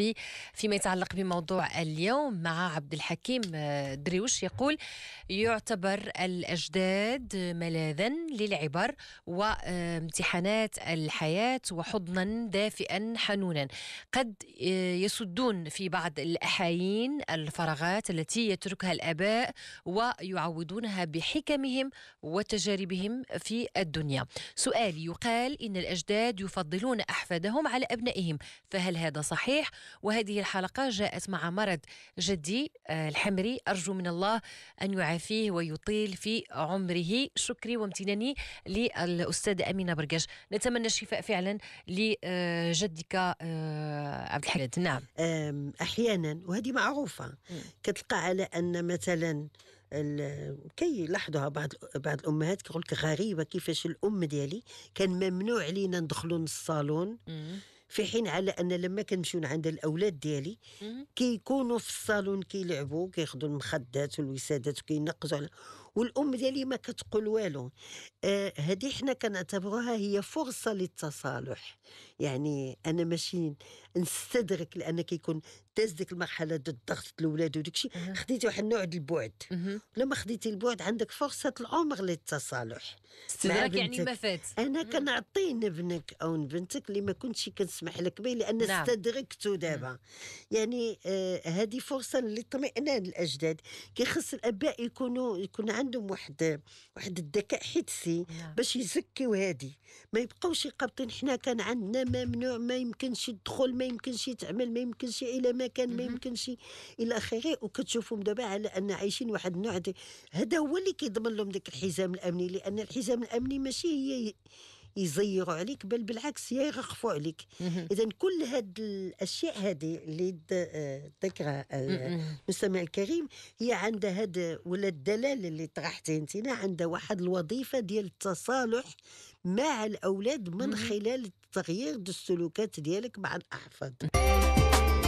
الصحفي فيما يتعلق بموضوع اليوم مع عبد الحكيم آه، دريوش يقول يعتبر الأجداد ملاذا للعبر وامتحانات الحياة وحضنا دافئا حنونا قد آه، يسدون في بعض الأحايين الفراغات التي يتركها الآباء ويعوضونها بحكمهم وتجاربهم في الدنيا سؤال يقال إن الأجداد يفضلون أحفادهم على أبنائهم فهل هذا صحيح وهذه الحلقة جاءت مع مرض جدي آه، الحمري أرجو من الله أن يعافيه ويطيل في عمره شكري وامتناني للأستاذة أمينة برقاش نتمنى الشفاء فعلا لجدك آه، آه، عبد الحميد نعم أحيانا وهذه معروفة كتلقى على أن مثلا كي لاحظوها بعض بعض الامهات كيقول لك غريبه كيفاش الام ديالي كان ممنوع علينا ندخلوا للصالون في حين على ان لما كنمشيو عند الاولاد ديالي كيكونوا في الصالون كيلعبوا كياخذوا المخدات والوسادات وكينقزوا والام ديالي ما كتقول والو آه هذه حنا كنعتبروها هي فرصه للتصالح يعني انا ماشي نستدرك لان كيكون داز ديك المرحله ديال الضغط الاولاد وداك الشيء خديتي واحد النوع ديال البعد لما خديتي البعد عندك فرصه العمر للتصالح استدراك يعني ما فات انا كنعطي لابنك او لبنتك اللي ما كنتش كنسمح لك به لان نعم. استدركته دابا يعني هذه آه فرصه للاطمئنان الاجداد كيخص الاباء يكونوا يكون عندهم واحد واحد الذكاء حدسي نعم. باش يزكيو هادي ما يبقاوش يقبطين حنا كان عندنا ممنوع ما يمكنش الدخول ما يمكنش يتعمل ما يمكنش الى مكان ما يمكنش الى اخره وكتشوفهم دابا على ان عايشين واحد النوع هذا هو اللي كيضمن لهم ديك الحزام الامني لان الحزام الامني ماشي هي يزيروا عليك بل بالعكس يرخفوا عليك اذا كل هاد الاشياء هذه اللي ذكرها آه، آه، المستمع الكريم هي عندها هاد ولا الدلاله اللي طرحتي انت عندها واحد الوظيفه ديال التصالح مع الاولاد من خلال تغيير السلوكات ديالك مع الاحفاد